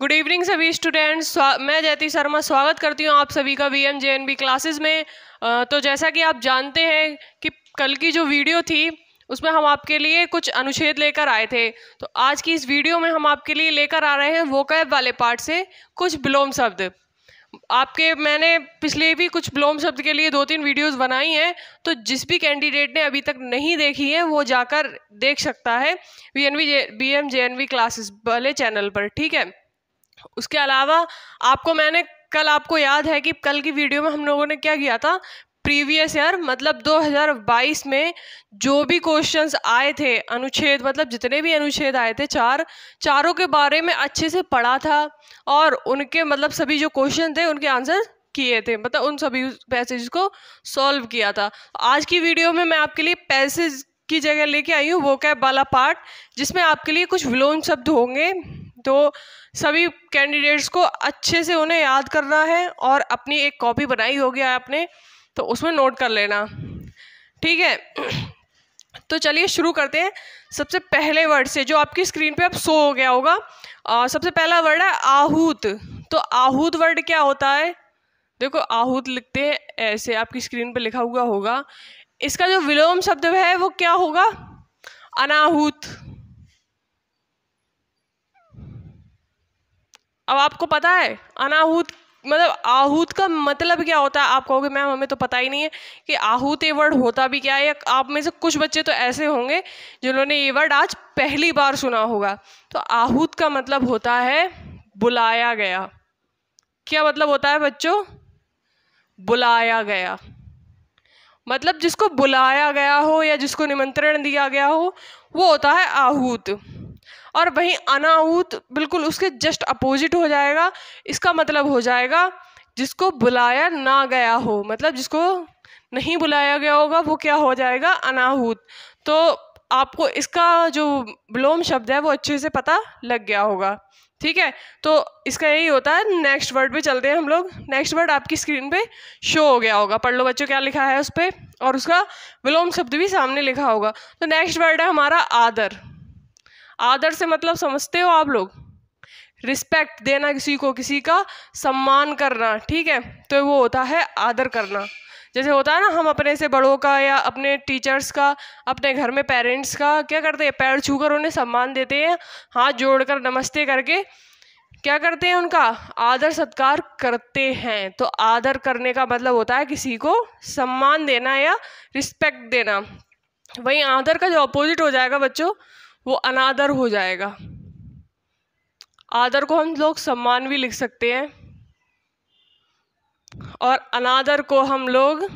good evening सभी students मैं जयति शर्मा स्वागत करती हूँ आप सभी का V M J N B M J N classes में तो जैसा कि आप जानते हैं कि कल की जो वीडियो थी उसमें हम आपके लिए कुछ अनुच्छेद लेकर आए थे तो आज की इस वीडियो में हम आपके लिए लेकर आ रहे हैं वोकैब वाले पार्ट से कुछ विलोम शब्द आपके मैंने पिछले भी कुछ ब्लोम शब्द के लिए दो तीन वीडियोस बनाई हैं तो जिस भी कैंडिडेट ने अभी तक नहीं देखी है वो जाकर देख सकता है B N V J B M J N V classes वाले चैनल पर ठीक है उसके अलावा आपको मैंने कल आपको याद है कि कल की वीडियो में हम लोगों ने क्या किया था प्रीवियस ईयर मतलब 2022 में जो भी क्वेश्चंस आए थे अनुच्छेद मतलब जितने भी अनुच्छेद आए थे चार चारों के बारे में अच्छे से पढ़ा था और उनके मतलब सभी जो क्वेश्चन थे उनके आंसर किए थे मतलब उन सभी पैसेज को सॉल्व किया था आज की वीडियो में मैं आपके लिए पैसेज की जगह लेके आई हूँ वो कैब वाला पार्ट जिसमें आपके लिए कुछ विलोम शब्द होंगे तो सभी कैंडिडेट्स को अच्छे से उन्हें याद करना है और अपनी एक कॉपी बनाई होगी आपने तो उसमें नोट कर लेना ठीक है तो चलिए शुरू करते हैं सबसे पहले वर्ड से जो आपकी स्क्रीन पे अब शो हो गया होगा आ, सबसे पहला वर्ड है आहूत तो आहूत वर्ड क्या होता है देखो आहूत लिखते हैं ऐसे आपकी स्क्रीन पे लिखा हुआ होगा इसका जो विलोम शब्द है वो क्या होगा अनाहूत अब आपको पता है अनाहूत मतलब आहूत का मतलब क्या होता है आप कहोगे मैम हमें तो पता ही नहीं है कि आहूत ये वर्ड होता भी क्या है या आप में से कुछ बच्चे तो ऐसे होंगे जिन्होंने ये वर्ड आज पहली बार सुना होगा तो आहूत का मतलब होता है बुलाया गया क्या मतलब होता है बच्चों बुलाया गया मतलब जिसको बुलाया गया हो या जिसको निमंत्रण दिया गया हो वो होता है आहूत और वहीं अनाहूत बिल्कुल उसके जस्ट अपोजिट हो जाएगा इसका मतलब हो जाएगा जिसको बुलाया ना गया हो मतलब जिसको नहीं बुलाया गया होगा वो क्या हो जाएगा अनाहूत तो आपको इसका जो विलोम शब्द है वो अच्छे से पता लग गया होगा ठीक है तो इसका यही होता है नेक्स्ट वर्ड पे चलते हैं हम लोग नेक्स्ट वर्ड आपकी स्क्रीन पे शो हो गया होगा पढ़ लो बच्चों क्या लिखा है उस पर और उसका विलोम शब्द भी सामने लिखा होगा तो नेक्स्ट वर्ड है हमारा आदर आदर से मतलब समझते हो आप लोग रिस्पेक्ट देना किसी को किसी का सम्मान करना ठीक है तो वो होता है आदर करना जैसे होता है ना हम अपने से बड़ों का या अपने टीचर्स का अपने घर में पेरेंट्स का क्या करते हैं पैर छूकर उन्हें सम्मान देते हैं हाथ जोड़कर नमस्ते करके क्या करते हैं उनका आदर सत्कार करते हैं तो आदर करने का मतलब होता है किसी को सम्मान देना या रिस्पेक्ट देना वहीं आदर का जो अपोजिट हो जाएगा बच्चों वो अनादर हो जाएगा आदर को हम लोग सम्मान भी लिख सकते हैं और अनादर को हम लोग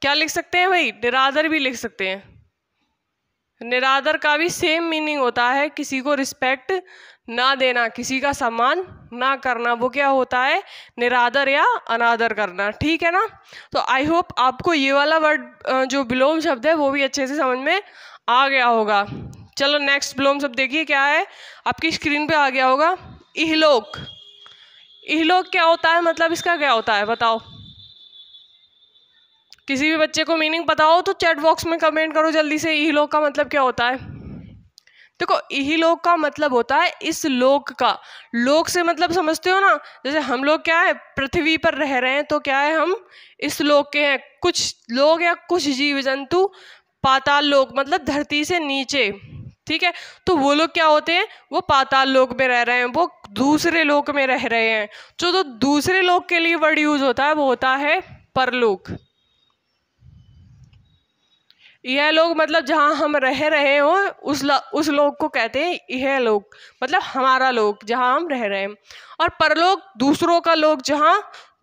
क्या लिख सकते हैं भाई निरादर भी लिख सकते हैं निरादर का भी सेम मीनिंग होता है किसी को रिस्पेक्ट ना देना किसी का सम्मान ना करना वो क्या होता है निरादर या अनादर करना ठीक है ना तो आई होप आपको ये वाला वर्ड जो विलोम शब्द है वो भी अच्छे से समझ में आ गया होगा चलो नेक्स्ट ब्लोम सब देखिए क्या है आपकी स्क्रीन पे आ गया होगा इहलोक इहलोक क्या होता है मतलब इसका क्या होता है बताओ किसी भी बच्चे को मीनिंग बताओ तो चैट बॉक्स में कमेंट करो जल्दी से इहलोक का मतलब क्या होता है देखो इहलोक का मतलब होता है इस लोक का लोक से मतलब समझते हो ना जैसे हम लोग क्या है पृथ्वी पर रह रहे हैं तो क्या है हम इस लोक के हैं कुछ लोग या कुछ जीव जंतु पाताल लोक मतलब धरती से नीचे ठीक है तो वो लोग क्या होते हैं वो पाताल लोक में रह रहे हैं वो दूसरे लोक में रह रहे हैं जो तो दूसरे लोक के लिए वर्ड यूज होता है वो होता है परलोक यह लोग मतलब जहाँ हम रह रहे हो उस ल, उस लोग को कहते हैं यह लोग मतलब हमारा लोग जहाँ हम रह रहे हैं और परलोक दूसरों का लोग जहाँ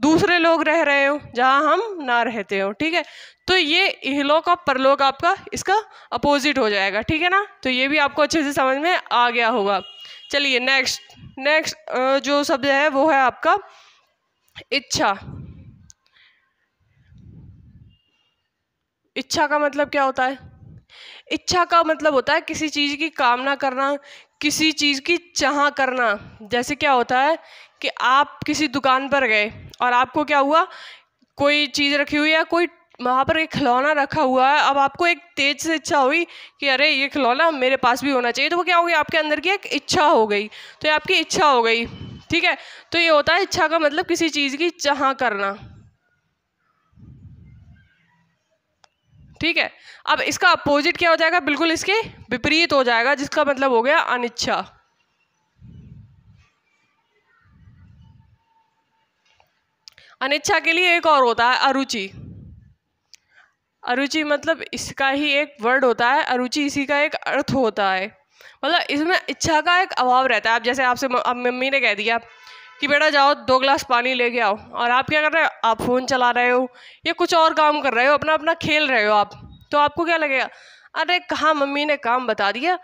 दूसरे लोग रह रहे हो जहाँ हम ना रहते हो ठीक है तो ये इहलोक और परलोक आपका इसका अपोजिट हो जाएगा ठीक है ना तो ये भी आपको अच्छे से समझ में आ गया होगा चलिए नेक्स्ट नेक्स्ट जो शब्द है वो है आपका इच्छा इच्छा का मतलब क्या होता है इच्छा का मतलब होता है किसी चीज़ की कामना करना किसी चीज़ की चाह करना जैसे क्या होता है कि आप किसी दुकान पर गए और आपको क्या हुआ कोई चीज़ रखी हुई है कोई वहाँ पर एक खिलौना रखा हुआ है अब आपको एक तेज से इच्छा हुई कि अरे ये खिलौना मेरे पास भी होना चाहिए तो वो क्या हो गया आपके अंदर की एक इच्छा हो गई तो ये आपकी इच्छा हो गई ठीक है तो ये होता है इच्छा का मतलब किसी चीज़ की चाह करना ठीक है अब इसका अपोजिट क्या हो जाएगा बिल्कुल इसके विपरीत हो जाएगा जिसका मतलब हो गया अनिच्छा अनिच्छा के लिए एक और होता है अरुचि अरुचि मतलब इसका ही एक वर्ड होता है अरुचि इसी का एक अर्थ होता है मतलब इसमें इच्छा का एक अभाव रहता है आप जैसे आपसे अब मम्मी ने कह दिया कि बेटा जाओ दो ग्लास पानी लेके आओ और आप क्या कर रहे हो आप फ़ोन चला रहे हो या कुछ और काम कर रहे हो अपना अपना खेल रहे हो आप तो आपको क्या लगेगा अरे कहाँ मम्मी ने काम बता दिया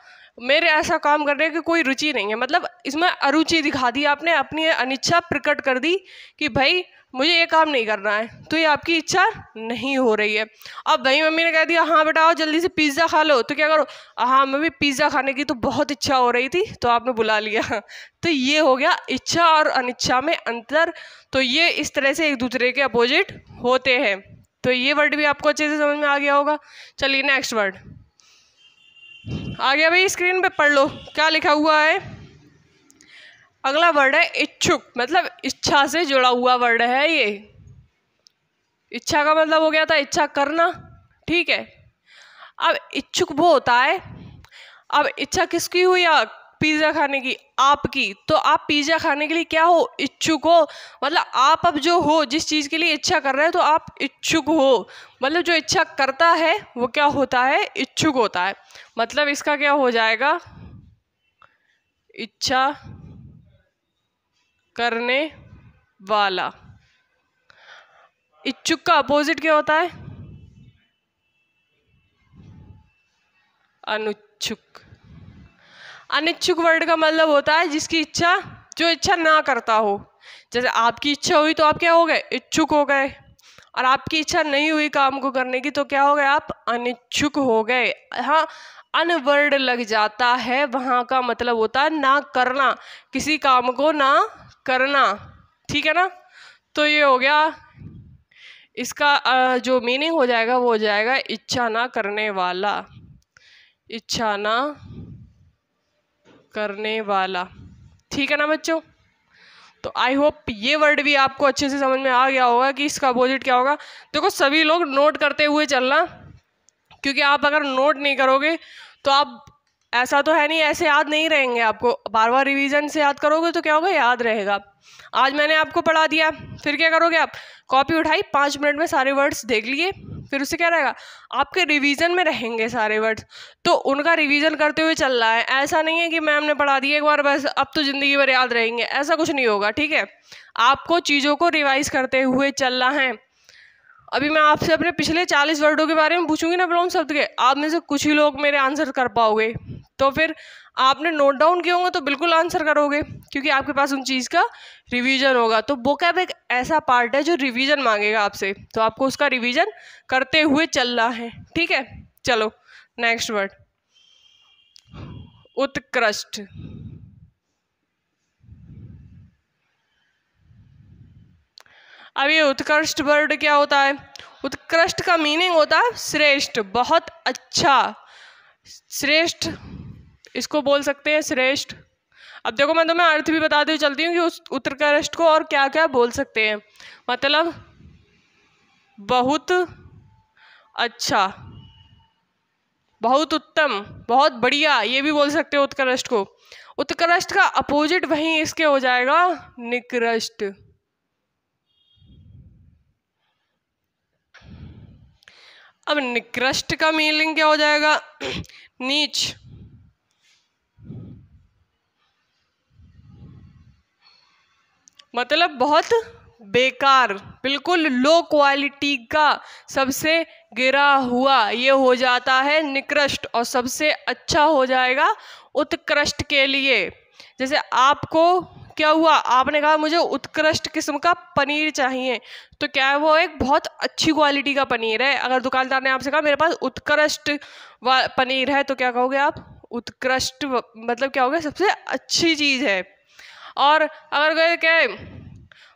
मेरे ऐसा काम करने की कोई रुचि नहीं है मतलब इसमें अरुचि दिखा दी आपने अपनी अनिच्छा प्रकट कर दी कि भाई मुझे ये काम नहीं करना है तो ये आपकी इच्छा नहीं हो रही है अब वहीं मम्मी ने कह दिया हाँ बेटा आओ जल्दी से पिज़्ज़ा खा लो तो क्या करो हाँ मम्मी पिज़्ज़ा खाने की तो बहुत इच्छा हो रही थी तो आपने बुला लिया तो ये हो गया इच्छा और अनिच्छा में अंतर तो ये इस तरह से एक दूसरे के अपोजिट होते हैं तो ये वर्ड भी आपको अच्छे से समझ में आ गया होगा चलिए नेक्स्ट वर्ड आ गया भाई स्क्रीन पर पढ़ लो क्या लिखा हुआ है अगला वर्ड है इच्छुक मतलब इच्छा से जुड़ा हुआ वर्ड है ये इच्छा का मतलब हो गया था इच्छा करना ठीक है अब इच्छुक वो होता है अब इच्छा किसकी हुई या पिज़्ज़ा खाने की आपकी तो आप पिज़्ज़ा खाने के लिए क्या हो इच्छुक हो मतलब आप अब जो हो जिस चीज़ के लिए इच्छा कर रहे हैं तो आप इच्छुक हो मतलब जो इच्छा करता है वो क्या होता है इच्छुक होता है मतलब इसका क्या हो जाएगा इच्छा करने वाला इच्छुक का अपोजिट क्या होता है अनुच्छुक अनिच्छुक वर्ड का मतलब होता है जिसकी इच्छा जो इच्छा ना करता हो जैसे आपकी इच्छा हुई तो आप क्या हो गए इच्छुक हो गए और आपकी इच्छा नहीं हुई काम को करने की तो क्या हो गया आप अनिच्छुक हो गए हाँ अनवर्ड लग जाता है वहाँ का मतलब होता है ना करना किसी काम को ना करना ठीक है ना तो ये हो गया इसका जो मीनिंग हो जाएगा वो हो जाएगा इच्छा ना करने वाला इच्छा ना करने वाला ठीक है ना बच्चों तो आई होप ये वर्ड भी आपको अच्छे से समझ में आ गया होगा कि इसका अपोजिट क्या होगा देखो सभी लोग नोट करते हुए चलना क्योंकि आप अगर नोट नहीं करोगे तो आप ऐसा तो है नहीं ऐसे याद नहीं रहेंगे आपको बार बार रिवीजन से याद करोगे तो क्या होगा याद रहेगा आज मैंने आपको पढ़ा दिया फिर क्या करोगे आप कॉपी उठाई पाँच मिनट में सारे वर्ड्स देख लिए फिर उससे क्या रहेगा आपके रिवीजन में रहेंगे सारे वर्ड्स तो उनका रिवीजन करते हुए चल रहा है ऐसा नहीं है कि मैम ने पढ़ा दिया एक बार बस अब तो ज़िंदगी भर याद रहेंगे ऐसा कुछ नहीं होगा ठीक है आपको चीज़ों को रिवाइज करते हुए चलना है अभी मैं आपसे अपने पिछले चालीस वर्डों के बारे में पूछूंगी ना विलोम शब्द के आप में से कुछ ही लोग मेरे आंसर कर पाओगे तो फिर आपने नोट डाउन किए होंगे तो बिल्कुल आंसर करोगे क्योंकि आपके पास उन चीज़ का रिवीजन होगा तो बुक कैब एक ऐसा पार्ट है जो रिवीजन मांगेगा आपसे तो आपको उसका रिवीजन करते हुए चलना है ठीक है चलो नेक्स्ट वर्ड उत्कृष्ट अब ये उत्कृष्ट वर्ड क्या होता है उत्कृष्ट का मीनिंग होता है श्रेष्ठ बहुत अच्छा श्रेष्ठ इसको बोल सकते हैं श्रेष्ठ अब देखो मैं तुम्हें तो अर्थ भी बताती हुई चलती हूँ कि उस उत्कृष्ट को और क्या क्या बोल सकते हैं मतलब बहुत अच्छा बहुत उत्तम बहुत बढ़िया ये भी बोल सकते हो उत्कृष्ट को उत्कृष्ट का अपोजिट वहीं इसके हो जाएगा निकृष्ट अब निकृष्ट का मीनिंग क्या हो जाएगा नीच मतलब बहुत बेकार बिल्कुल लो क्वालिटी का सबसे गिरा हुआ ये हो जाता है निकृष्ट और सबसे अच्छा हो जाएगा उत्कृष्ट के लिए जैसे आपको क्या हुआ आपने कहा मुझे उत्कृष्ट किस्म का पनीर चाहिए तो क्या है वो एक बहुत अच्छी क्वालिटी का पनीर है अगर दुकानदार ने आपसे कहा मेरे पास उत्कृष्ट पनीर है तो क्या कहोगे आप उत्कृष्ट मतलब क्या हो गया सबसे अच्छी चीज़ है और अगर कहे क्या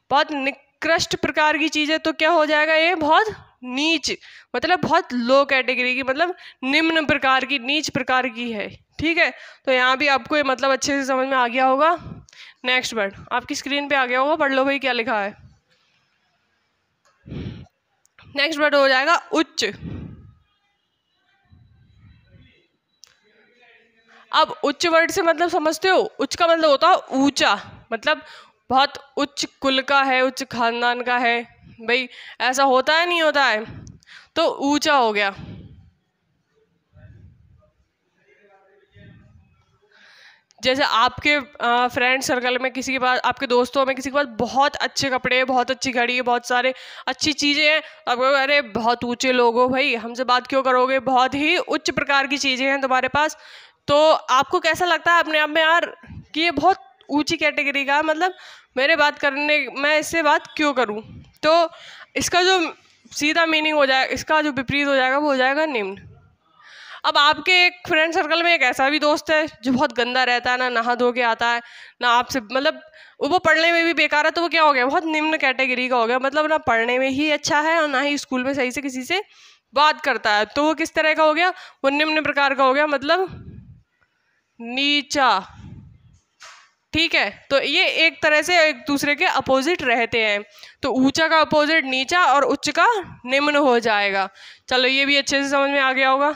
बहुत निकृष्ट प्रकार की चीज़ है तो क्या हो जाएगा ये बहुत नीच मतलब बहुत लो कैटेगरी की मतलब निम्न प्रकार की नीच प्रकार की है ठीक है तो यहाँ भी आपको ये मतलब अच्छे से समझ में आ गया होगा नेक्स्ट वर्ड आपकी स्क्रीन पे आ गया होगा पढ़ लो भाई क्या लिखा है नेक्स्ट वर्ड हो जाएगा उच्च अब उच्च वर्ड से मतलब समझते हो उच्च का मतलब होता है ऊंचा मतलब बहुत उच्च कुल का है उच्च खानदान का है भाई ऐसा होता है नहीं होता है तो ऊंचा हो गया जैसे आपके फ्रेंड सर्कल में किसी के पास आपके दोस्तों में किसी के पास बहुत अच्छे कपड़े बहुत अच्छी घड़ी बहुत सारे अच्छी चीज़ें हैं आप कहोगे अरे बहुत ऊँचे लोग हो भाई हमसे बात क्यों करोगे बहुत ही उच्च प्रकार की चीज़ें हैं तुम्हारे पास तो आपको कैसा लगता है अपने आप में यार कि ये बहुत ऊँची कैटेगरी का मतलब मेरे बात करने मैं इससे बात क्यों करूँ तो इसका जो सीधा मीनिंग हो जाएगा इसका जो विपरीत हो जाएगा वो हो जाएगा निम्न अब आपके एक फ्रेंड सर्कल में एक ऐसा भी दोस्त है जो बहुत गंदा रहता है ना नहा धो के आता है ना आपसे मतलब वो पढ़ने में भी बेकार है तो वो क्या हो गया बहुत निम्न कैटेगरी का हो गया मतलब ना पढ़ने में ही अच्छा है और ना ही स्कूल में सही से किसी से बात करता है तो वो किस तरह का हो गया वो निम्न प्रकार का हो गया मतलब नीचा ठीक है तो ये एक तरह से एक दूसरे के अपोजिट रहते हैं तो ऊंचा का अपोजिट नीचा और उच्च का निम्न हो जाएगा चलो ये भी अच्छे से समझ में आ गया होगा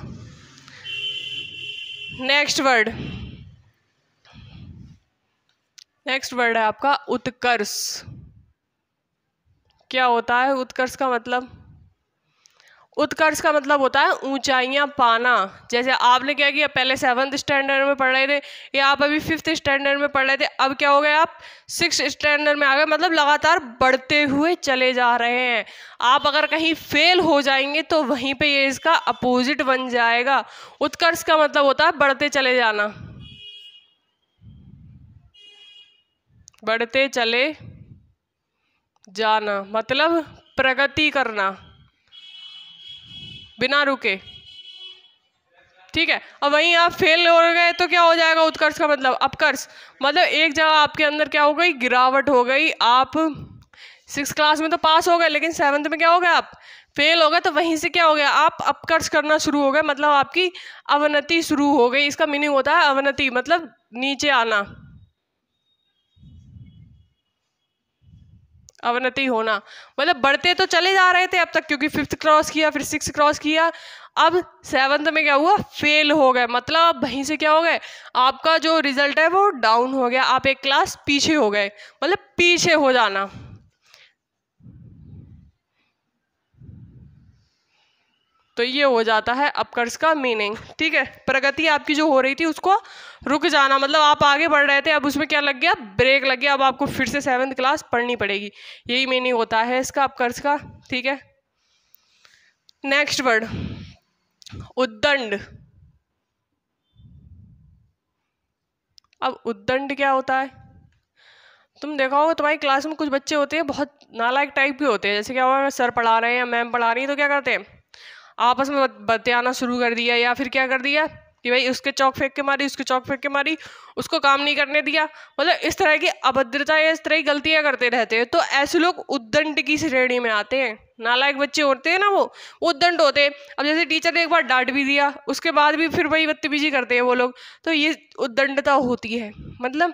नेक्स्ट वर्ड नेक्स्ट वर्ड है आपका उत्कर्ष क्या होता है उत्कर्ष का मतलब उत्कर्ष का मतलब होता है ऊंचाइयां पाना जैसे आपने क्या किया पहले सेवन्थ स्टैंडर्ड में पढ़ रहे थे या आप अभी फिफ्थ स्टैंडर्ड में पढ़ रहे थे अब क्या हो गए आप सिक्स स्टैंडर्ड में आ गए मतलब लगातार बढ़ते हुए चले जा रहे हैं आप अगर कहीं फेल हो जाएंगे तो वहीं पे ये इसका अपोजिट बन जाएगा उत्कर्ष का मतलब होता है बढ़ते चले जाना बढ़ते चले जाना मतलब प्रगति करना बिना रुके ठीक है और वहीं आप फेल हो गए तो क्या हो जाएगा उत्कर्ष का मतलब अपकर्ष मतलब एक जगह आपके अंदर क्या हो गई गिरावट हो गई आप सिक्स क्लास में तो पास हो गए लेकिन सेवन्थ में क्या हो गया आप फेल हो गए तो वहीं से क्या हो गया आप अपकर्ष करना शुरू हो गए मतलब आपकी अवनति शुरू हो गई इसका मीनिंग होता है अवनति मतलब नीचे आना अवनति होना मतलब बढ़ते तो चले जा रहे थे अब तक क्योंकि फिफ्थ क्रॉस किया फिर सिक्स क्रॉस किया अब सेवन्थ में क्या हुआ फेल हो गए मतलब वहीं से क्या हो गए आपका जो रिजल्ट है वो डाउन हो गया आप एक क्लास पीछे हो गए मतलब पीछे हो जाना तो ये हो जाता है अपकर्स का मीनिंग ठीक है प्रगति आपकी जो हो रही थी उसको रुक जाना मतलब आप आगे बढ़ रहे थे अब उसमें क्या लग गया ब्रेक लग गया अब आपको फिर से सेवन्थ क्लास पढ़नी पड़ेगी यही मीनिंग होता है इसका अपकर्स का ठीक है नेक्स्ट वर्ड उद्दंड अब उद्दंड क्या होता है तुम देखा होगा तुम्हारी क्लास में कुछ बच्चे होते हैं बहुत नालायक टाइप के होते हैं जैसे क्या हुआ सर पढ़ा रहे हैं या मैम पढ़ा रही है तो क्या करते हैं आपस में बतियाना शुरू कर दिया या फिर क्या कर दिया कि भाई उसके चौक फेंक के मारी उसके चौक फेंक के मारी उसको काम नहीं करने दिया मतलब इस तरह की अभद्रता या इस तरह की गलतियाँ करते रहते हैं तो ऐसे लोग उद्दंड की श्रेणी में आते हैं नालायक बच्चे होते हैं ना वो उद्दंड होते हैं अब जैसे टीचर ने एक बार डांट भी दिया उसके बाद भी फिर वही बदतमीजी करते हैं वो लोग तो ये उद्दंडता होती है मतलब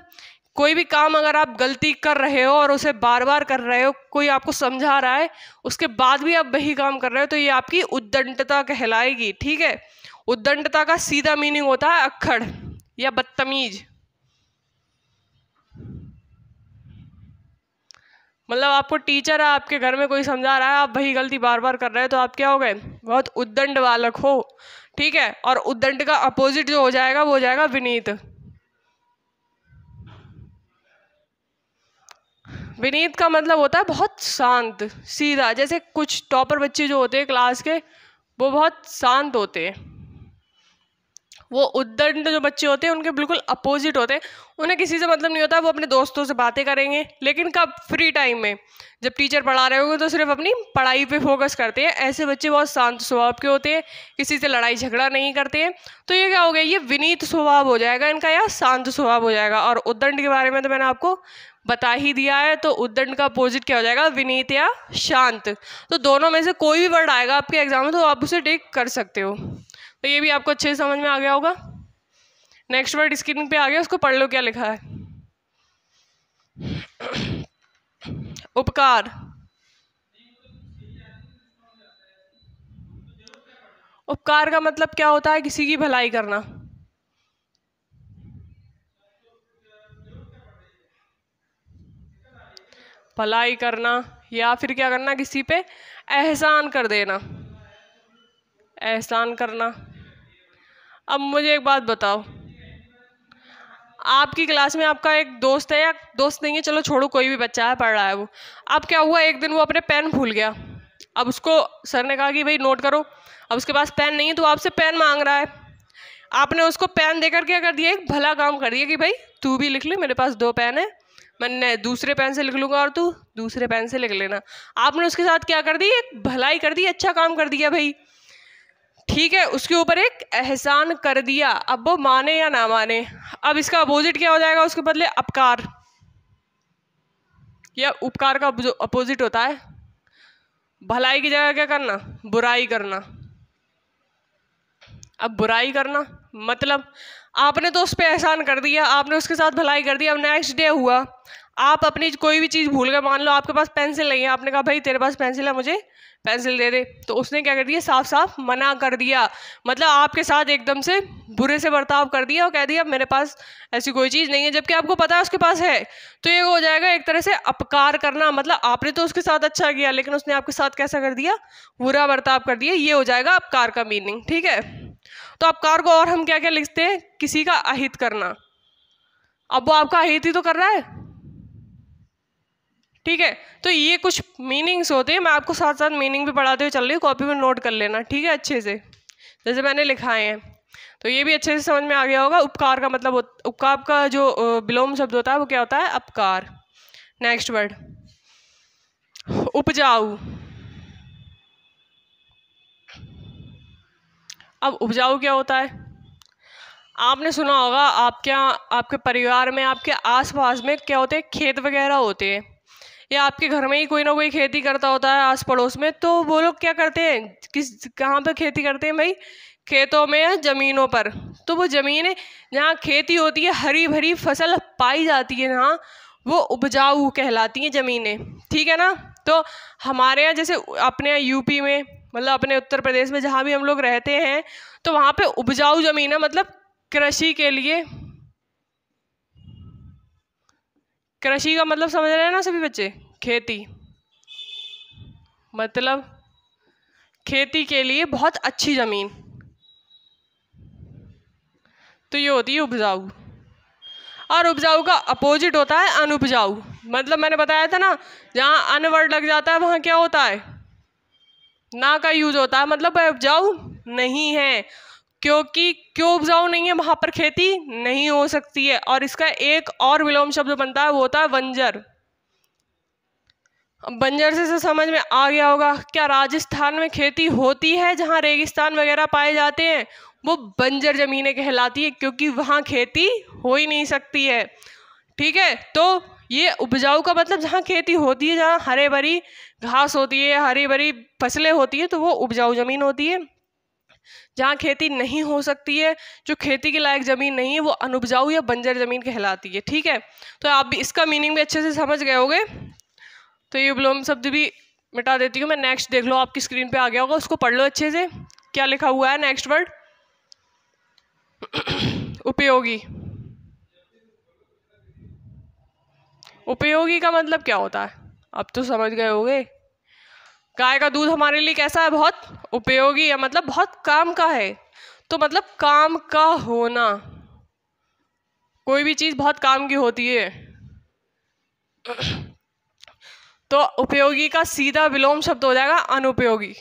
कोई भी काम अगर आप गलती कर रहे हो और उसे बार बार कर रहे हो कोई आपको समझा रहा है उसके बाद भी आप वही काम कर रहे हो तो ये आपकी उद्दंडता कहलाएगी ठीक है उद्दंडता का सीधा मीनिंग होता है अक्खड़ या बदतमीज मतलब आपको टीचर है आपके घर में कोई समझा रहा है आप वही गलती बार बार कर रहे हो तो आप क्या हो गए बहुत उद्दंड बालक हो ठीक है और उद्दंड का अपोजिट जो हो जाएगा वो हो जाएगा विनीत विनीत का मतलब होता है बहुत शांत सीधा जैसे कुछ टॉपर बच्चे जो होते हैं क्लास के वो बहुत शांत होते हैं वो उद्दंड जो बच्चे होते हैं उनके बिल्कुल अपोजिट होते हैं उन्हें किसी से मतलब नहीं होता वो अपने दोस्तों से बातें करेंगे लेकिन कब फ्री टाइम में जब टीचर पढ़ा रहे होंगे तो सिर्फ अपनी पढ़ाई पे फोकस करते हैं ऐसे बच्चे बहुत शांत स्वभाव के होते हैं किसी से लड़ाई झगड़ा नहीं करते हैं तो ये क्या हो गया ये विनीत स्वभाव हो जाएगा इनका या शांत स्वभाव हो जाएगा और उद्दंड के बारे में तो मैंने आपको बता ही दिया है तो उद्दंड का अपोजिट क्या हो जाएगा विनीत या शांत तो दोनों में से कोई भी वर्ड आएगा आपके एग्जाम में तो आप उसे टेक कर सकते हो तो ये भी आपको अच्छे से समझ में आ गया होगा नेक्स्ट वर्ड स्क्रीन पे आ गया उसको पढ़ लो क्या लिखा है उपकार उपकार का मतलब क्या होता है किसी की भलाई करना भलाई करना या फिर क्या करना किसी पे एहसान कर देना एहसान करना अब मुझे एक बात बताओ आपकी क्लास में आपका एक दोस्त है या दोस्त नहीं है चलो छोड़ो कोई भी बच्चा है पढ़ रहा है वो अब क्या हुआ एक दिन वो अपने पेन भूल गया अब उसको सर ने कहा कि भाई नोट करो अब उसके पास पेन नहीं है तो आपसे पेन मांग रहा है आपने उसको पेन देकर क्या कर दिया एक भला काम कर दिया कि भाई तू भी लिख ले मेरे पास दो पेन है मैंने दूसरे पेन से लिख लूँगा और तू दूसरे पेन से लिख लेना आपने उसके साथ क्या कर दी एक भलाई कर दी अच्छा काम कर दिया भाई ठीक है उसके ऊपर एक एहसान कर दिया अब वो माने या ना माने अब इसका अपोजिट क्या हो जाएगा उसके बदले अपकार या उपकार का अपोजिट होता है भलाई की जगह क्या करना बुराई करना अब बुराई करना मतलब आपने तो उस पर एहसान कर दिया आपने उसके साथ भलाई कर दी अब नेक्स्ट डे हुआ आप अपनी कोई भी चीज़ भूल कर मान लो आपके पास पेंसिल नहीं है आपने कहा भाई तेरे पास पेंसिल है मुझे पेंसिल दे दे तो उसने क्या कर दिया साफ साफ मना कर दिया मतलब आपके साथ एकदम से बुरे से बर्ताव कर दिया और कह दिया मेरे पास ऐसी कोई चीज़ नहीं है जबकि आपको पता है उसके पास है तो ये हो जाएगा एक तरह से अपकार करना मतलब आपने तो उसके साथ अच्छा किया लेकिन उसने आपके साथ कैसा कर दिया बुरा बर्ताव कर दिया ये हो जाएगा अपकार का मीनिंग ठीक है तो अपकार को और हम क्या क्या लिखते हैं किसी का अहित करना अब वो आपका अहित ही तो कर रहा है ठीक है तो ये कुछ मीनिंग्स होते हैं मैं आपको साथ साथ मीनिंग भी पढ़ाते हुए चल रही हूँ कॉपी में नोट कर लेना ठीक है अच्छे से जैसे मैंने लिखाए हैं तो ये भी अच्छे से समझ में आ गया होगा उपकार का मतलब उपकार का जो विलोम शब्द होता है वो क्या होता है अपकार नेक्स्ट वर्ड उपजाऊ अब उपजाऊ क्या होता है आपने सुना होगा आपके यहाँ आपके परिवार में आपके आसपास में क्या होते हैं खेत वगैरह होते हैं या आपके घर में ही कोई ना कोई खेती करता होता है आस पड़ोस में तो वो लोग क्या करते हैं किस कहाँ पर खेती करते हैं भाई खेतों में या ज़मीनों पर तो वो ज़मीनें जहाँ खेती होती है हरी भरी फसल पाई जाती है जहाँ वो उपजाऊ कहलाती हैं ज़मीनें ठीक है ना तो हमारे यहाँ जैसे अपने यहाँ यूपी में मतलब अपने उत्तर प्रदेश में जहाँ भी हम लोग रहते हैं तो वहाँ पे उपजाऊ ज़मीन है मतलब कृषि के लिए कृषि का मतलब समझ रहे हैं ना सभी बच्चे खेती मतलब खेती के लिए बहुत अच्छी ज़मीन तो ये होती है उपजाऊ और उपजाऊ का अपोजिट होता है अनुपजाऊ मतलब मैंने बताया था ना जहाँ अनवर्ड लग जाता है वहाँ क्या होता है ना का यूज होता है मतलब उपजाऊ नहीं है क्योंकि क्यों उपजाऊ नहीं है वहां पर खेती नहीं हो सकती है और इसका एक और विलोम शब्द बनता है वो होता है बंजर बंजर से तो समझ में आ गया होगा क्या राजस्थान में खेती होती है जहाँ रेगिस्तान वगैरह पाए जाते हैं वो बंजर ज़मीनें कहलाती है क्योंकि वहाँ खेती हो ही नहीं सकती है ठीक है तो ये उपजाऊ का मतलब जहाँ खेती होती है जहाँ हरे भरी घास होती है हरी भरी फसलें होती है तो वो उपजाऊ ज़मीन होती है जहाँ खेती नहीं हो सकती है जो खेती के लायक ज़मीन नहीं है वो अनुपजाऊ या बंजर ज़मीन कहलाती है ठीक है तो आप भी इसका मीनिंग भी अच्छे से समझ गए होगे तो ये उपलोम शब्द भी मिटा देती हूँ मैं नेक्स्ट देख लो आपकी स्क्रीन पे आ गया होगा उसको पढ़ लो अच्छे से क्या लिखा हुआ है नेक्स्ट वर्ड उपयोगी उपयोगी का मतलब क्या होता है अब तो समझ गए होगे गाय का दूध हमारे लिए कैसा है बहुत उपयोगी है मतलब बहुत काम का है तो मतलब काम का होना कोई भी चीज़ बहुत काम की होती है तो उपयोगी का सीधा विलोम शब्द हो जाएगा अनुपयोगी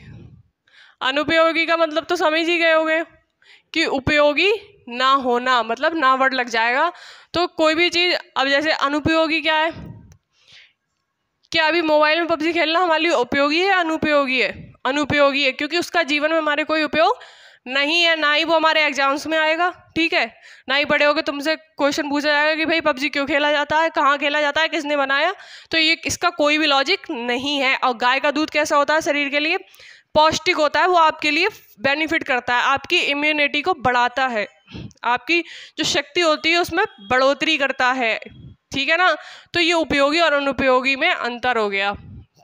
अनुपयोगी का मतलब तो समझ ही गए होगे कि उपयोगी ना होना मतलब ना वर्ड लग जाएगा तो कोई भी चीज़ अब जैसे अनुपयोगी क्या है क्या अभी मोबाइल में पबजी खेलना हमारे लिए उपयोगी है अनुपयोगी है अनुपयोगी है क्योंकि उसका जीवन में हमारे कोई उपयोग नहीं है ना ही वो हमारे एग्जाम्स में आएगा ठीक है ना ही बड़े हो तुमसे क्वेश्चन पूछा जाएगा कि भाई पबजी क्यों खेला जाता है कहाँ खेला जाता है किसने बनाया तो ये इसका कोई भी लॉजिक नहीं है और गाय का दूध कैसा होता है शरीर के लिए पौष्टिक होता है वो आपके लिए बेनिफिट करता है आपकी इम्यूनिटी को बढ़ाता है आपकी जो शक्ति होती है उसमें बढ़ोतरी करता है ठीक है ना तो ये उपयोगी और अनुपयोगी में अंतर हो गया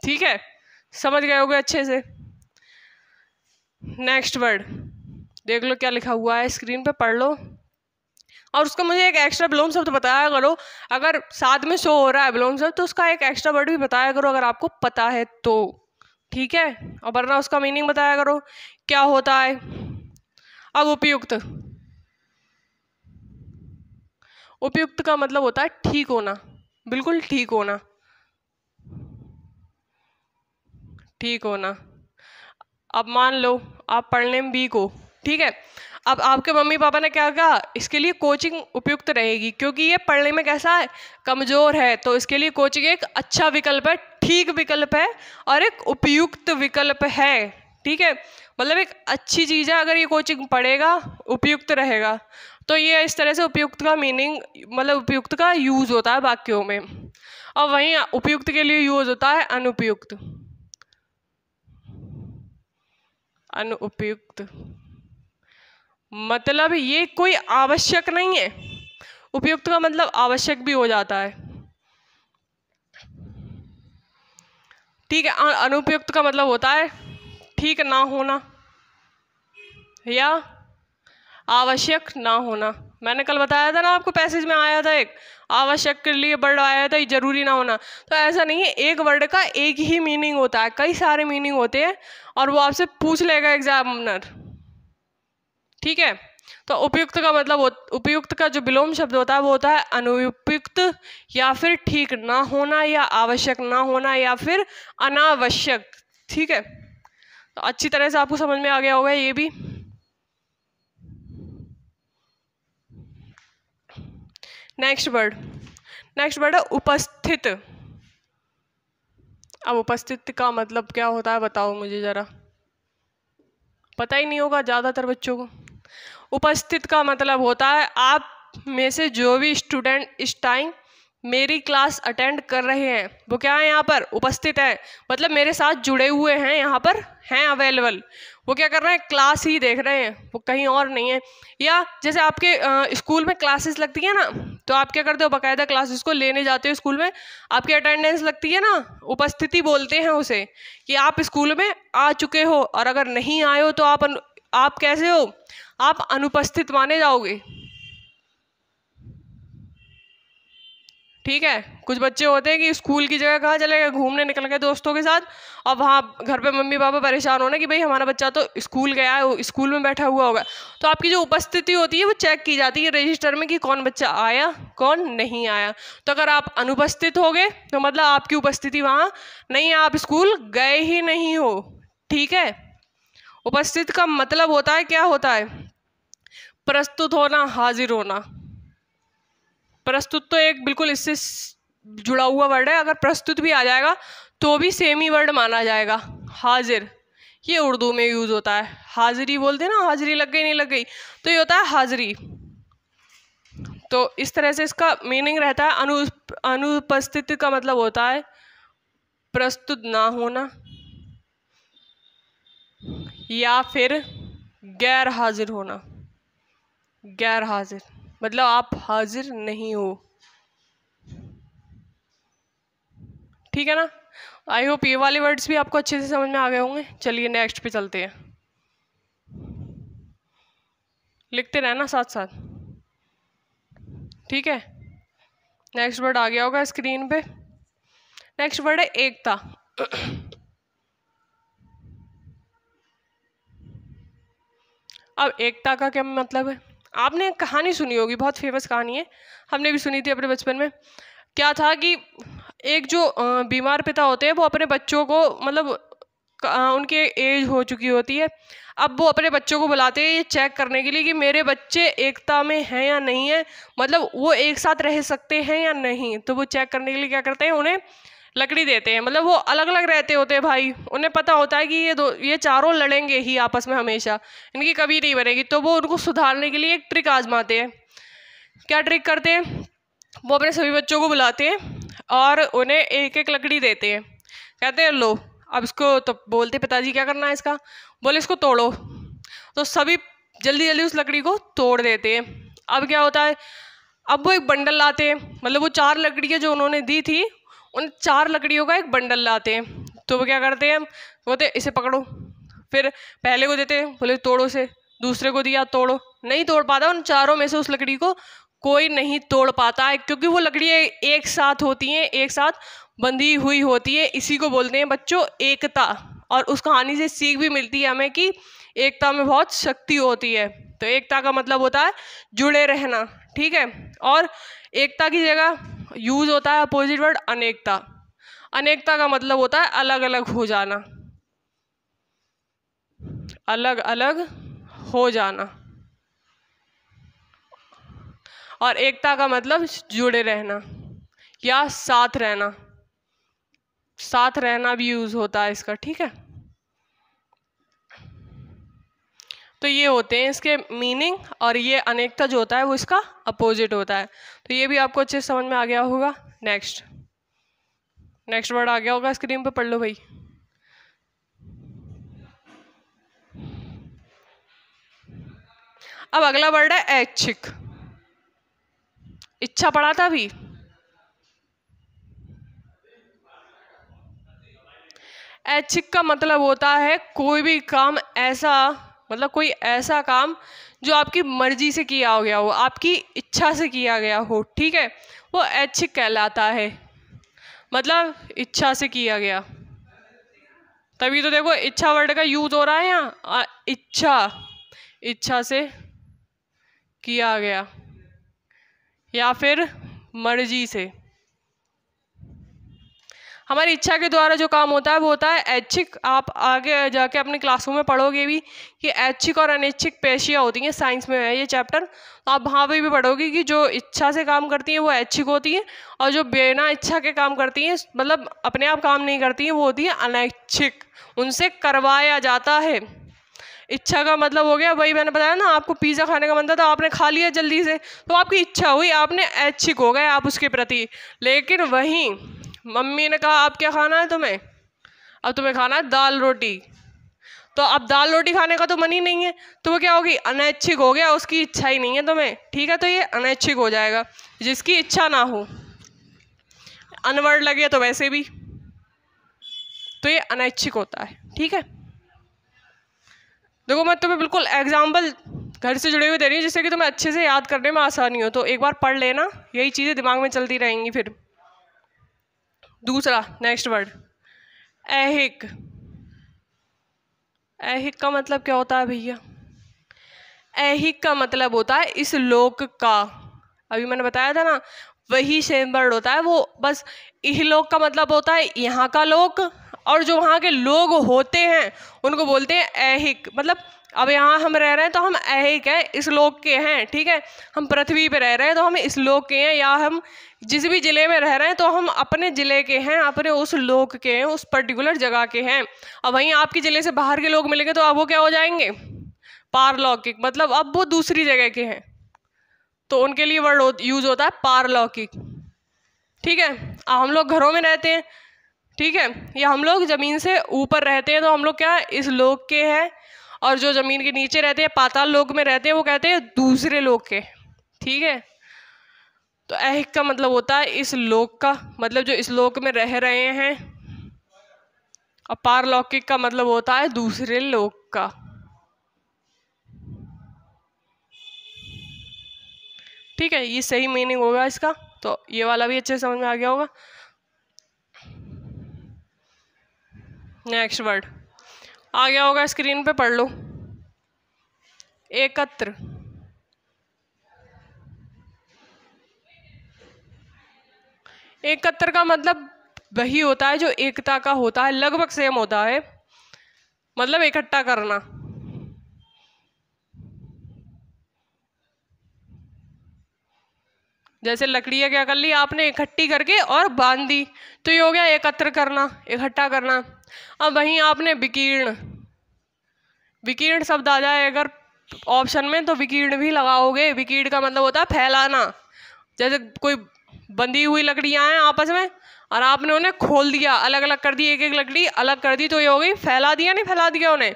ठीक है समझ गए होगे अच्छे से नेक्स्ट वर्ड देख लो क्या लिखा हुआ है स्क्रीन पे पढ़ लो और उसका मुझे एक एक्स्ट्रा ब्लोम शब्द तो बताया करो अगर साथ में शो हो रहा है ब्लोम शब्द तो उसका एक एक्स्ट्रा वर्ड भी बताया करो अगर आपको पता है तो ठीक है और वरना उसका मीनिंग बताया करो क्या होता है अब उपयुक्त उपयुक्त का मतलब होता है ठीक होना बिल्कुल ठीक होना ठीक होना अब मान लो आप पढ़ने में वीक हो ठीक है अब आपके मम्मी पापा ने क्या कहा इसके लिए कोचिंग उपयुक्त रहेगी क्योंकि ये पढ़ने में कैसा है कमज़ोर है तो इसके लिए कोचिंग एक अच्छा विकल्प है ठीक विकल्प है और एक उपयुक्त विकल्प है ठीक है मतलब एक अच्छी चीज़ है अगर ये कोचिंग पढ़ेगा उपयुक्त रहेगा तो ये इस तरह से उपयुक्त का मीनिंग मतलब उपयुक्त का यूज़ होता है वाक्यों में और वहीं उपयुक्त के लिए यूज़ होता है अनुपयुक्त अनुपयुक्त मतलब ये कोई आवश्यक नहीं है उपयुक्त का मतलब आवश्यक भी हो जाता है ठीक है अनुपयुक्त का मतलब होता है ठीक ना होना या आवश्यक ना होना मैंने कल बताया था ना आपको पैसेज में आया था एक आवश्यक के लिए वर्ड आया था जरूरी ना होना तो ऐसा नहीं है एक वर्ड का एक ही मीनिंग होता है कई सारे मीनिंग होते हैं और वो आपसे पूछ लेगा एग्जामिनर ठीक है तो उपयुक्त का मतलब उपयुक्त का जो विलोम शब्द होता है वो होता है अनुपयुक्त या फिर ठीक ना होना या आवश्यक ना होना या फिर अनावश्यक ठीक है तो अच्छी तरह से आपको समझ में आ गया होगा ये भी नेक्स्ट वर्ड नेक्स्ट वर्ड है उपस्थित अब उपस्थित का मतलब क्या होता है बताओ मुझे ज़रा पता ही नहीं होगा ज़्यादातर बच्चों को उपस्थित का मतलब होता है आप में से जो भी स्टूडेंट इस टाइम मेरी क्लास अटेंड कर रहे हैं वो क्या है यहाँ पर उपस्थित है मतलब मेरे साथ जुड़े हुए हैं यहाँ पर हैं अवेलेबल वो क्या कर रहे हैं क्लास ही देख रहे हैं वो कहीं और नहीं है या जैसे आपके स्कूल में क्लासेस लगती है ना तो आप क्या करते हो बकायदा क्लासेस को लेने जाते हो स्कूल में आपकी अटेंडेंस लगती है ना उपस्थिति बोलते हैं उसे कि आप स्कूल में आ चुके हो और अगर नहीं आए हो तो आप आप कैसे हो आप अनुपस्थित माने जाओगे ठीक है कुछ बच्चे होते हैं कि स्कूल की जगह कहाँ चले गए घूमने निकल गए दोस्तों के साथ और वहाँ घर पे मम्मी पापा परेशान होना कि भाई हमारा बच्चा तो स्कूल गया है स्कूल में बैठा हुआ होगा तो आपकी जो उपस्थिति होती है वो चेक की जाती है रजिस्टर में कि कौन बच्चा आया कौन नहीं आया तो अगर आप अनुपस्थित हो गए तो मतलब आपकी उपस्थिति वहाँ नहीं आप स्कूल गए ही नहीं हो ठीक है उपस्थित का मतलब होता है क्या होता है प्रस्तुत होना हाजिर होना प्रस्तुत तो एक बिल्कुल इससे जुड़ा हुआ वर्ड है अगर प्रस्तुत भी आ जाएगा तो भी सेम ही वर्ड माना जाएगा हाजिर ये उर्दू में यूज़ होता है हाजिरी बोलते ना हाजिरी लग गई नहीं लग गई तो ये होता है हाजिरी तो इस तरह से इसका मीनिंग रहता है अनु अनुपस्थित का मतलब होता है प्रस्तुत ना होना या फिर गैर हाजिर होना गैर हाजिर मतलब आप हाजिर नहीं हो ठीक है ना आई होप ये वाले वर्ड्स भी आपको अच्छे से समझ में आ गए होंगे चलिए नेक्स्ट पे चलते हैं लिखते रहना साथ साथ ठीक है नेक्स्ट वर्ड आ गया होगा स्क्रीन पे नेक्स्ट वर्ड है एकता अब एकता का क्या मतलब है आपने कहानी सुनी होगी बहुत फेमस कहानी है हमने भी सुनी थी अपने बचपन में क्या था कि एक जो बीमार पिता होते हैं वो अपने बच्चों को मतलब उनके एज हो चुकी होती है अब वो अपने बच्चों को बुलाते हैं ये चेक करने के लिए कि मेरे बच्चे एकता में हैं या नहीं है मतलब वो एक साथ रह सकते हैं या नहीं तो वो चेक करने के लिए क्या करते हैं उन्हें लकड़ी देते हैं मतलब वो अलग अलग रहते होते हैं भाई उन्हें पता होता है कि ये दो ये चारों लड़ेंगे ही आपस में हमेशा इनकी कभी नहीं बनेगी तो वो उनको सुधारने के लिए एक ट्रिक आजमाते हैं क्या ट्रिक करते हैं वो अपने सभी बच्चों को बुलाते हैं और उन्हें एक एक लकड़ी देते हैं कहते हैं लो अब इसको तो बोलते पिताजी क्या करना है इसका बोले इसको तोड़ो तो सभी जल्दी जल्दी उस लकड़ी को तोड़ देते हैं अब क्या होता है अब वो एक बंडल लाते हैं मतलब वो चार लकड़ियाँ जो उन्होंने दी थी उन चार लकड़ियों का एक बंडल लाते हैं तो वो क्या करते हैं बोलते इसे पकड़ो फिर पहले को देते बोले तोड़ो से दूसरे को दिया तोड़ो नहीं तोड़ पाता उन चारों में से उस लकड़ी को कोई नहीं तोड़ पाता है क्योंकि वो लकड़ियाँ एक साथ होती हैं एक साथ बंधी हुई होती है इसी को बोलते हैं बच्चों एकता और उस कहानी से सीख भी मिलती है हमें कि एकता में बहुत शक्ति होती है तो एकता का मतलब होता है जुड़े रहना ठीक है और एकता की जगह यूज होता है अपोजिट वर्ड अनेकता अनेकता का मतलब होता है अलग अलग हो जाना अलग अलग हो जाना और एकता का मतलब जुड़े रहना या साथ रहना साथ रहना भी यूज़ होता है इसका ठीक है तो ये होते हैं इसके मीनिंग और ये अनेकता जो होता है वो इसका अपोजिट होता है तो ये भी आपको अच्छे से समझ में आ गया होगा नेक्स्ट नेक्स्ट वर्ड आ गया होगा स्क्रीन पे पढ़ लो भाई अब अगला वर्ड है ऐच्छिक इच्छा पढ़ा था अभी ऐच्छिक का मतलब होता है कोई भी काम ऐसा मतलब कोई ऐसा काम जो आपकी मर्जी से किया हो गया हो आपकी इच्छा से किया गया हो ठीक है वो ऐच्छिक कहलाता है मतलब इच्छा से किया गया तभी तो देखो इच्छा वर्ड का यूज हो रहा है यहाँ इच्छा इच्छा से किया गया या फिर मर्जी से हमारी इच्छा के द्वारा जो काम होता है वो होता है ऐच्छिक आप आगे जाके अपने क्लासरूम में पढ़ोगे भी कि ऐच्छिक और अनैच्छिक पेशियाँ होती हैं साइंस में है ये चैप्टर तो आप वहाँ पर भी पढ़ोगे कि जो इच्छा से काम करती हैं वो ऐच्छिक होती हैं और जो बिना इच्छा के काम करती हैं मतलब अपने आप काम नहीं करती हैं वो होती हैं अनैच्छिक उनसे करवाया जाता है इच्छा का मतलब हो गया वही मैंने बताया ना आपको पिज़्ज़ा खाने का मन था तो आपने खा लिया जल्दी से तो आपकी इच्छा हुई आपने ऐच्छिक हो गए आप उसके प्रति लेकिन वहीं मम्मी ने कहा अब क्या खाना है तुम्हें अब तुम्हें खाना है दाल रोटी तो अब दाल रोटी खाने का तो मन ही नहीं है तो वो क्या होगी अनैच्छिक हो गया उसकी इच्छा ही नहीं है तुम्हें ठीक है तो ये अनैच्छिक हो जाएगा जिसकी इच्छा ना हो अनवर्ड लगे तो वैसे भी तो ये अनैच्छिक होता है ठीक है देखो मैं तुम्हें बिल्कुल एग्जाम्पल घर से जुड़े हुए दे रही हूँ जिससे कि तुम्हें अच्छे से याद करने में आसानी हो तो एक बार पढ़ लेना यही चीज़ें दिमाग में चलती रहेंगी फिर दूसरा नेक्स्ट वर्ड ऐहिक ऐहिक का मतलब क्या होता है भैया ऐहिक का मतलब होता है इस लोक का अभी मैंने बताया था ना वही सेम वर्ड होता है वो बस लोक का मतलब होता है यहाँ का लोक और जो वहाँ के लोग होते हैं उनको बोलते हैं ऐहिक मतलब अब यहाँ हम रह रहे हैं तो हम अहिक हैं इस लोक के हैं ठीक है हम पृथ्वी पर रह रहे हैं तो हम इस लोक के हैं या हम जिस भी ज़िले में रह रहे हैं तो हम अपने ज़िले के हैं अपने उस लोक के हैं उस पर्टिकुलर जगह के हैं अब वहीं आपके ज़िले से बाहर के लोग मिलेंगे तो अब वो क्या हो जाएंगे पारलौकिक मतलब अब वो दूसरी जगह के हैं तो उनके लिए वर्ड यूज़ होता है पारलौकिक ठीक है अब हम लोग घरों में रहते हैं ठीक है या हम लोग ज़मीन से ऊपर रहते हैं तो हम लोग क्या इस लोक के हैं और जो ज़मीन के नीचे रहते हैं पाताल लोक में रहते हैं वो कहते हैं दूसरे लोक के ठीक है तो अहिक का मतलब होता है इस लोक का मतलब जो इस लोक में रह रहे हैं और पारलौकिक का मतलब होता है दूसरे लोक का ठीक है ये सही मीनिंग होगा इसका तो ये वाला भी अच्छे समझ में आ गया होगा नेक्स्ट वर्ड आ गया होगा स्क्रीन पे पढ़ लो एकत्र एकत्र का मतलब वही होता है जो एकता का होता है लगभग सेम होता है मतलब इकट्ठा करना जैसे लकड़ियाँ क्या कर ली आपने इकट्ठी करके और बांध दी तो ये हो गया एकत्र करना इकट्ठा करना अब वहीं आपने विकीर्ण विकीर्ण शब्द आ जाए अगर ऑप्शन में तो विकीर्ण भी लगाओगे विकीर्ण का मतलब होता है फैलाना जैसे कोई बंधी हुई लकड़ियाँ हैं आपस में और आपने उन्हें खोल दिया अलग अलग कर दी एक एक लकड़ी अलग कर दी तो ये हो गई फैला दिया नहीं फैला दिया उन्हें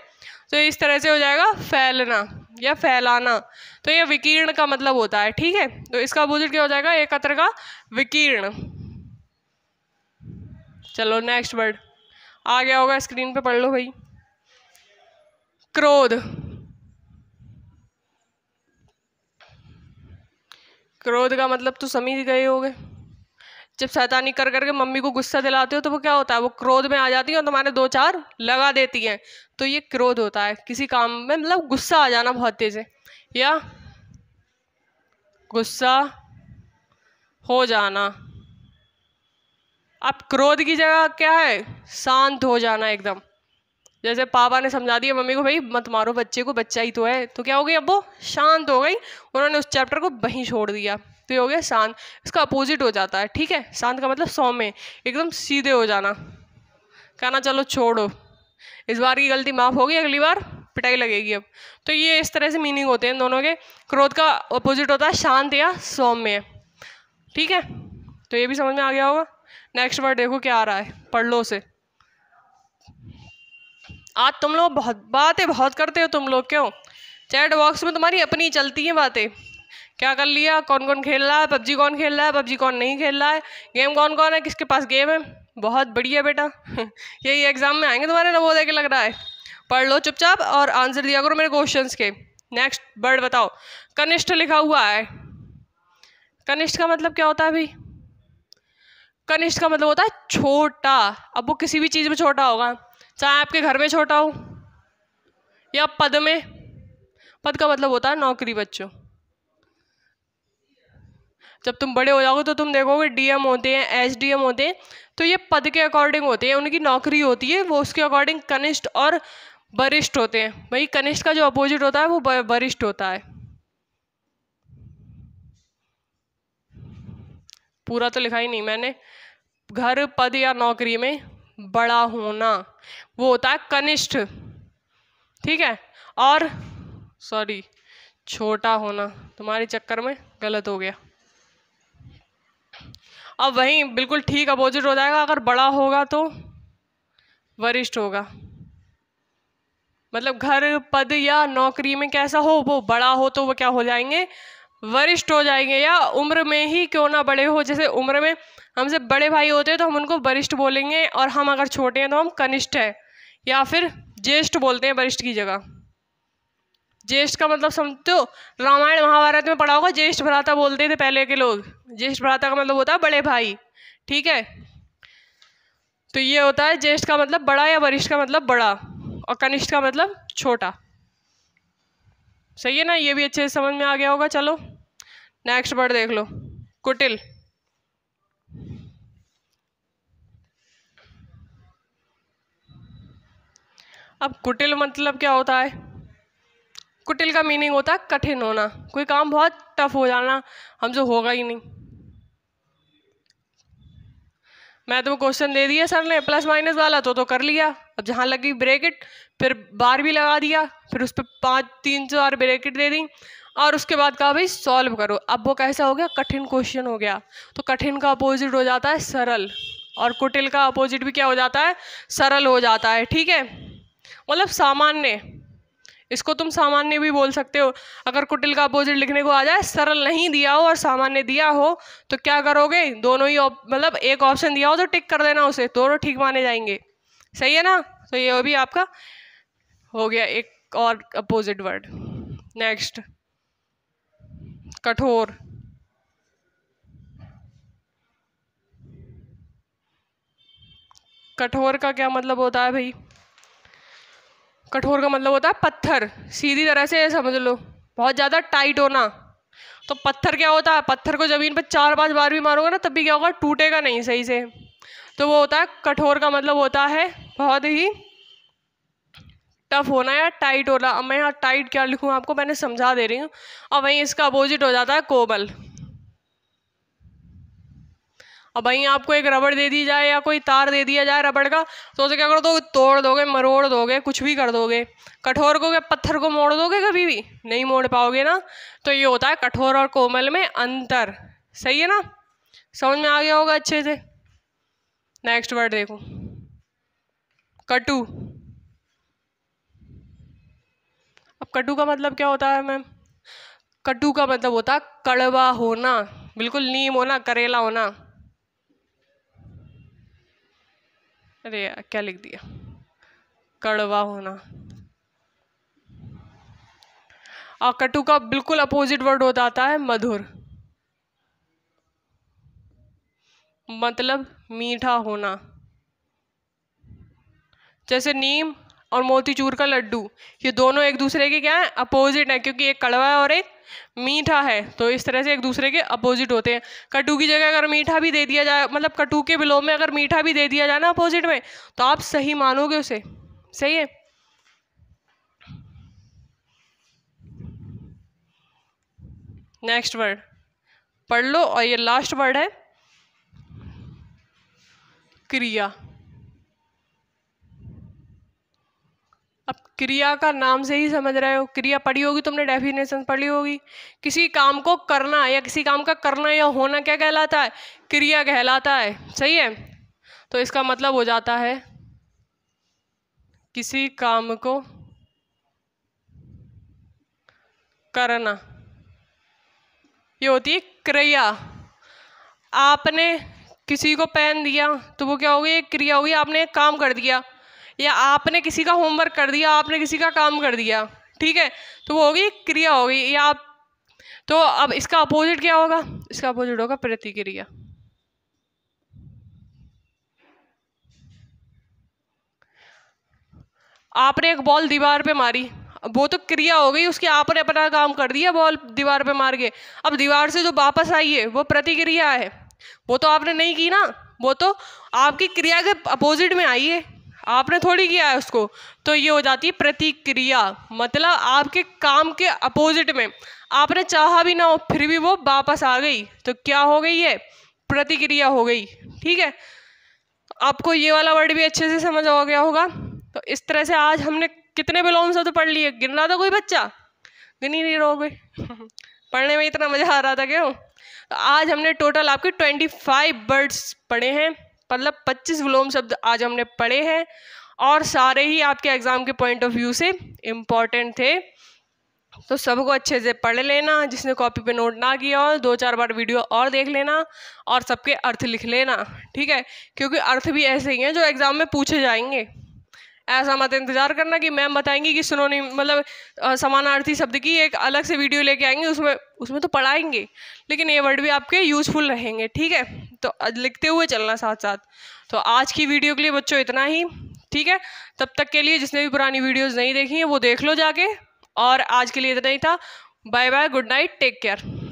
तो इस तरह से हो जाएगा फैलना या फैलाना तो ये विकीर्ण का मतलब होता है ठीक है तो इसका बुजुर्ग क्या हो जाएगा एकत्र का विकीर्ण चलो नेक्स्ट वर्ड आ गया होगा स्क्रीन पे पढ़ लो भाई क्रोध क्रोध का मतलब तो समझ गए होगे जब शैतानी कर करके मम्मी को गुस्सा दिलाते हो तो वो क्या होता है वो क्रोध में आ जाती है और तुम्हारे दो चार लगा देती हैं तो ये क्रोध होता है किसी काम में मतलब गुस्सा आ जाना बहुत तेज़ है या गुस्सा हो जाना अब क्रोध की जगह क्या है शांत हो जाना एकदम जैसे पापा ने समझा दिया मम्मी को भाई मत मारो बच्चे को बच्चा ही तो है तो क्या हो गई अब वो शांत हो गई उन्होंने उस चैप्टर को वहीं छोड़ दिया तो ये हो गया शांत इसका अपोजिट हो जाता है ठीक है शांत का मतलब सौ में एकदम सीधे हो जाना कहना चलो छोड़ो इस बार की गलती माफ़ होगी अगली बार पिटाई लगेगी अब तो ये इस तरह से मीनिंग होते हैं दोनों के क्रोध का अपोजिट होता है शांत या सौम्य ठीक है तो ये भी समझ में आ गया होगा नेक्स्ट वर्ड देखो क्या आ रहा है पढ़ लो उसे आज तुम लोग बहुत बातें बहुत करते हो तुम लोग क्यों चैट बॉक्स में तुम्हारी अपनी चलती हैं बातें क्या कर लिया कौन कौन खेल रहा है पबजी कौन खेल रहा है पबजी कौन नहीं खेल रहा है गेम कौन कौन है किसके पास गेम है बहुत बढ़िया बेटा यही एग्ज़ाम में आएंगे तुम्हारे नवोदय के लग रहा है पढ़ लो चुपचाप और आंसर दिया करो मेरे क्वेश्चंस के नेक्स्ट वर्ड बताओ कनिष्ठ लिखा हुआ है कनिष्ठ का मतलब क्या होता है भाई कनिष्ठ का मतलब होता है छोटा अब वो किसी भी चीज़ में छोटा होगा चाहे आपके घर में छोटा हो या पद में पद का मतलब होता है नौकरी बच्चों जब तुम बड़े हो जाओगे तो तुम देखोगे डीएम होते हैं एसडीएम होते हैं तो ये पद के अकॉर्डिंग होते हैं उनकी नौकरी होती है वो उसके अकॉर्डिंग कनिष्ठ और वरिष्ठ होते हैं भाई कनिष्ठ का जो अपोजिट होता है वो वरिष्ठ होता है पूरा तो लिखा ही नहीं मैंने घर पद या नौकरी में बड़ा होना वो होता है कनिष्ठ ठीक है और सॉरी छोटा होना तुम्हारे चक्कर में गलत हो गया अब वहीं बिल्कुल ठीक अपोजिट हो जाएगा अगर बड़ा होगा तो वरिष्ठ होगा मतलब घर पद या नौकरी में कैसा हो वो बड़ा हो तो वो क्या हो जाएंगे वरिष्ठ हो जाएंगे या उम्र में ही क्यों ना बड़े हो जैसे उम्र में हमसे बड़े भाई होते हैं तो हम उनको वरिष्ठ बोलेंगे और हम अगर छोटे हैं तो हम कनिष्ठ है या फिर ज्येष्ठ बोलते हैं वरिष्ठ की जगह ज्येष्ठ का मतलब समझते हो रामायण महाभारत में पढ़ा होगा ज्येष्ठ भ्राता बोलते थे पहले के लोग ज्येष्ठ भ्राता का मतलब होता है बड़े भाई ठीक है तो ये होता है ज्येष्ठ का मतलब बड़ा या वरिष्ठ का मतलब बड़ा और कनिष्ठ का मतलब छोटा सही है ना ये भी अच्छे से समझ में आ गया होगा चलो नेक्स्ट वर्ड देख लो कुटिल अब कुटिल मतलब क्या होता है कुटिल का मीनिंग होता है कठिन होना कोई काम बहुत टफ हो जाना हमसे होगा ही नहीं मैं तुम्हें क्वेश्चन दे दिया सर ने प्लस माइनस वाला तो तो कर लिया अब जहाँ लगी ब्रेकेट फिर बार भी लगा दिया फिर उस पर पाँच तीन चार ब्रेकेट दे दी और उसके बाद कहा भाई सॉल्व करो अब वो कैसा हो गया कठिन क्वेश्चन हो गया तो कठिन का अपोजिट हो जाता है सरल और कुटिल का अपोजिट भी क्या हो जाता है सरल हो जाता है ठीक है मतलब सामान्य इसको तुम सामान्य भी बोल सकते हो अगर कुटिल का अपोजिट लिखने को आ जाए सरल नहीं दिया हो और सामान्य दिया हो तो क्या करोगे दोनों ही मतलब एक ऑप्शन दिया हो तो टिक कर देना उसे दोनों ठीक माने जाएंगे सही है ना तो ये भी आपका हो गया एक और अपोजिट वर्ड नेक्स्ट कठोर कठोर का क्या मतलब होता है भाई कठोर का मतलब होता है पत्थर सीधी तरह से समझ लो बहुत ज़्यादा टाइट होना तो पत्थर क्या होता है पत्थर को ज़मीन पर चार पांच बार भी मारोगे ना तब भी क्या होगा टूटेगा नहीं सही से तो वो होता है कठोर का मतलब होता है बहुत ही टफ होना या टाइट होना अब मैं यहाँ टाइट क्या लिखूँ आपको मैंने समझा दे रही हूँ और वहीं इसका अपोजिट हो जाता है कोमल अब वहीं आपको एक रबड़ दे दी जाए या कोई तार दे दिया जाए रबड़ का तो उसे क्या करो तो तोड़ दोगे मरोड़ दोगे कुछ भी कर दोगे कठोर को क्या पत्थर को मोड़ दोगे कभी भी नहीं मोड़ पाओगे ना तो ये होता है कठोर और कोमल में अंतर सही है ना समझ में आ गया होगा अच्छे से नेक्स्ट वर्ड देखो कटु अब कटु का मतलब क्या होता है मैम कटु का मतलब होता है कड़वा होना बिल्कुल नीम होना करेला होना अरे क्या लिख दिया कड़वा होना और कटु का बिल्कुल अपोजिट वर्ड हो जाता है मधुर मतलब मीठा होना जैसे नीम और मोतीचूर का लड्डू ये दोनों एक दूसरे के क्या है अपोजिट है क्योंकि एक कड़वा है और एक मीठा है तो इस तरह से एक दूसरे के अपोजिट होते हैं कटु की जगह अगर मीठा भी दे दिया जाए मतलब कटु के बिलो में अगर मीठा भी दे दिया जाए ना अपोजिट में तो आप सही मानोगे उसे सही है नेक्स्ट वर्ड पढ़ लो और ये लास्ट वर्ड है क्रिया क्रिया का नाम से ही समझ रहे हो क्रिया पढ़ी होगी तुमने डेफिनेशन पढ़ी होगी किसी काम को करना या किसी काम का करना या होना क्या कहलाता है क्रिया कहलाता है सही है तो इसका मतलब हो जाता है किसी काम को करना ये होती है क्रिया आपने किसी को पेन दिया तो वो क्या होगी क्रिया होगी आपने एक काम कर दिया या आपने किसी का होमवर्क कर दिया आपने किसी का काम कर दिया ठीक है तो वो होगी क्रिया होगी या आप तो अब इसका अपोजिट क्या होगा इसका अपोजिट होगा प्रतिक्रिया आपने एक बॉल दीवार पे मारी वो तो क्रिया हो गई उसके आपने अपना काम कर दिया बॉल दीवार पे मार के अब दीवार से जो वापस आई है वो प्रतिक्रिया है वो तो आपने नहीं की ना वो तो आपकी क्रिया के अपोजिट में आई है आपने थोड़ी किया है उसको तो ये हो जाती है प्रतिक्रिया मतलब आपके काम के अपोजिट में आपने चाहा भी ना हो फिर भी वो वापस आ गई तो क्या हो गई है प्रतिक्रिया हो गई ठीक है आपको ये वाला वर्ड भी अच्छे से समझ आ गया होगा तो इस तरह से आज हमने कितने बिलोंग तो पढ़ लिए गिन रहा था तो कोई बच्चा गिन ही नहीं रहोगे पढ़ने में इतना मज़ा आ रहा था क्यों तो आज हमने टोटल आपके ट्वेंटी फाइव वर्ड्स पढ़े हैं मतलब 25 विलोम शब्द आज हमने पढ़े हैं और सारे ही आपके एग्ज़ाम के पॉइंट ऑफ व्यू से इम्पॉर्टेंट थे तो सबको अच्छे से पढ़ लेना जिसने कॉपी पे नोट ना किया हो दो चार बार वीडियो और देख लेना और सबके अर्थ लिख लेना ठीक है क्योंकि अर्थ भी ऐसे ही हैं जो एग्ज़ाम में पूछे जाएंगे ऐसा मत इंतज़ार करना कि मैम बताएंगी कि सुनोनी मतलब समानार्थी शब्द की एक अलग से वीडियो लेके आएंगे उसमें उसमें तो पढ़ाएंगे लेकिन ये वर्ड भी आपके यूज़फुल रहेंगे ठीक है तो लिखते हुए चलना साथ साथ तो आज की वीडियो के लिए बच्चों इतना ही ठीक है तब तक के लिए जिसने भी पुरानी वीडियोज़ नहीं देखी हैं वो देख लो जाके और आज के लिए इतना ही था bye bye good night take care